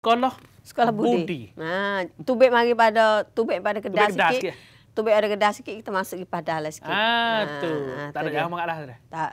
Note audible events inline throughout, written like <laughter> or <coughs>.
sekolah sekolah budi. budi. Ha, tubik mari pada tubik pada kedai sikit. Kedas sikit. Tubik ada kedai sikit kita masuk ke padah lah sikit. Ah, ha, ha tu. tak ada jauh mangatlah sudah. Tak.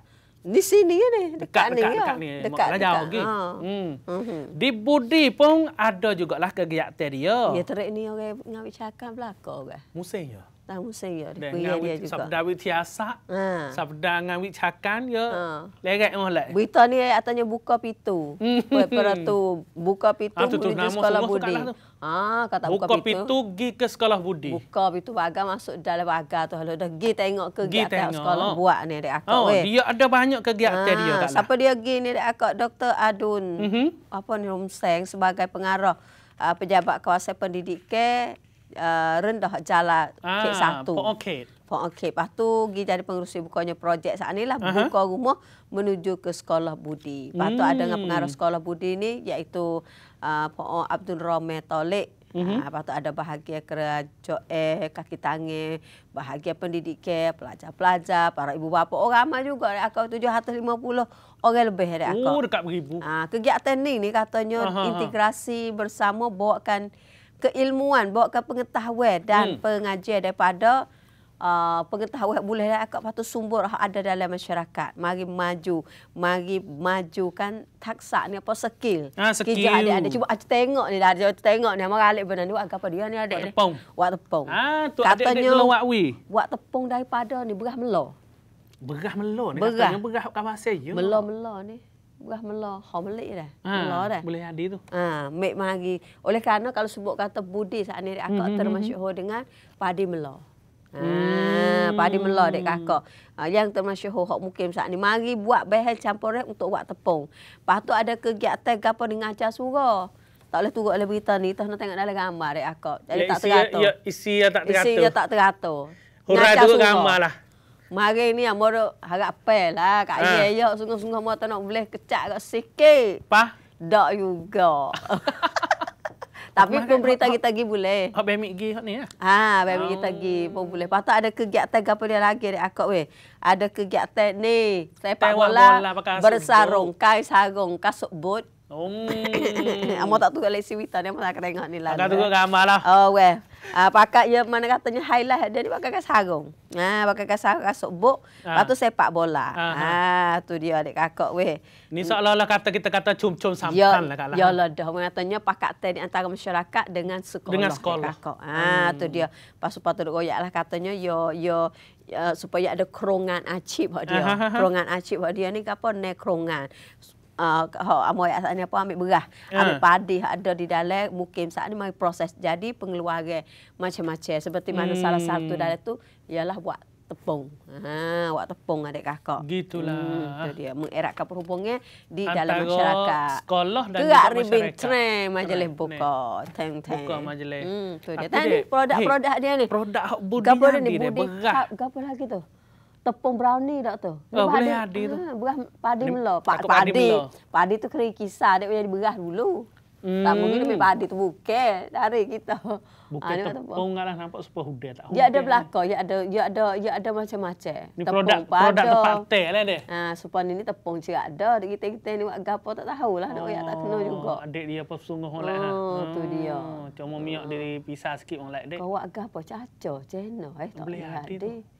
Di sini ni, dekat, dekat ni. Dekat, lah. dekat ni. Dekat, dekat. jauh ha. hmm. mhm. Di Budi pun ada jugalah kegiatan dia. Ya, terik ni orang yang bercakap belakang. Musim ya? tahu saya dia punya dia juga. Sabda witiasa. Ha. Sabda dengan wicakan ya. Ha. Lerat molek. Berita ni ayat buka pintu. Hmm. Pada tu buka pintu ha, menuju nama sekolah budi. Ha, kata buka, buka pintu. Buka ke sekolah budi. Buka pintu bagi masuk dalam bagi tu. Lalu dah pergi tengok ke gi tengok. sekolah buat ni dek akak. Oh, dia ada banyak kegiatan ha, dia kat lah? Siapa dia pergi ni dek akak? Dr. Adun. Mhm. Apa ni Romseng sebagai pengarah. Uh, pejabat kawasan pendidik ke Uh, rendah jalan ah, kek satu. Pok Okit. Pok Okit. Lepas tu pergi jadi pengurus bukanya projek saat ni lah. Uh-huh. Buka rumah menuju ke sekolah budi. Lepas tu hmm. ada dengan hmm. pengaruh sekolah budi ni iaitu uh, Pok Abdul Romeh Tolik. Uh-huh. lepas tu ada bahagia kerja eh, kaki tangan, bahagia pendidik eh, pelajar-pelajar, para ibu bapa. Orang oh, ramai juga dari lima puluh, orang lebih dari aku. Oh, dekat beribu. Ha, kegiatan ni, ni katanya uh-huh. integrasi bersama bawakan keilmuan, bawa ke pengetahuan dan hmm. pengajian daripada uh, pengetahuan boleh lah akak patut sumber ada dalam masyarakat. Mari maju, mari majukan taksa ni apa skill. Ah, skill. Kita ada ada cuba aku tengok ni dah ada tengok ni amar alik benar ni buat apa dia ni ada ni. Tepung. Buat tepung. Ah, tu ada ada buat wi. Buat tepung daripada ni beras melo. Beras melo ni beras. katanya beras kawasan ya. melo ni gah melo, kau melik dah. Ha, ah, melo dah. Boleh hadi tu. Ah, mek mari. Oleh karena kalau sebut kata budi saat ni akak mm-hmm. termasuk mhm. ho dengan padi melo. Ah, hmm. padi melo dek kakak. Ha, yang termasuk ho kau mukim saat ni mari buat behel campur untuk buat tepung. Patut ada kegiatan gapo dengan acara suro. Tak boleh turut oleh berita ni, tak nak tengok dalam gambar dek akak. Jadi ya, tak teratur. Ya, ya, isi yang tak teratur. Isi yang tak teratur. Hurrah tu gambar lah. Mari ni amboro harap pel lah kat ha. ayah ayah sungguh-sungguh mata nak boleh kecak kat sikit. Pa? Dak juga. Tapi pun berita kita gi boleh. Hak bemik gi ni ya? Ha, bemik kita gi pun oh. boleh. Patut ada kegiatan gapo dia lagi dek akak weh. Ada kegiatan ni. Saya pak bola. Bersarung kai sarung kasut bot. Hmm. Oh. <coughs> Amo tak tukar lesi wita ni amo tak tengok ni lah. Tak tukar gambar lah. Oh weh. Ah pakak ya mana katanya highlight dia ni pakai kasut sarung. Ha ah, pakai kasut sarung kasut buk, ah. lepas tu sepak bola. Ha ah, tu dia adik kakak weh. Ni seolah-olah kata kita kata cum-cum sampan ya, lah kalah. Ya lah dah katanya pakak teh ni antara masyarakat dengan sekolah. Dengan sekolah. Ha hmm. ah, tu hmm. dia. Pas tu patut goyak lah katanya yo yo Uh, supaya ada kerongan acip buat dia. Kerongan acip buat dia ni apa? Ne kerongan uh, ah, amoi saat ni pun ambil beras. Uh. Ah. Ambil padi ada di dalam mukim saat ni mari proses jadi pengeluaran macam-macam. Seperti mana hmm. salah satu dalam tu ialah buat tepung. Ha, buat tepung adik kakak. Gitulah. Hmm, itu dia mengeratkan perhubungnya di Antara dalam masyarakat. Sekolah dan Kerak juga masyarakat. Gerak majlis buka. Teng teng. Buka majlis. Hmm, tu dia. Tadi produk-produk dia ni. Produk budi. Gapo ni budi? Gapo lagi tu? tepung brownie dak tu. Oh, ah, padi. boleh adi tu. Ha, beras padi mula. Pa, padi. Padi, padi tu kena kisah dia punya beras dulu. Hmm. Tak mungkin lebih padi tu buke dari kita. Buke ha, ah, tepung ngalah nampak super hudai tak. Dia ada belaka, dia ada dia ada dia ada macam-macam. tepung produk pada. produk departe lah dia. Ha, ah, super ni tepung cerak ada kita-kita ni buat gapo tak tahulah nak oh, oh, tak kena juga. Adik dia apa sungguh oh, lah. Oh, tu dia. Oh, cuma miak dari oh. pisah sikit orang lain dek. Kau buat gapo caca channel eh tak boleh adik.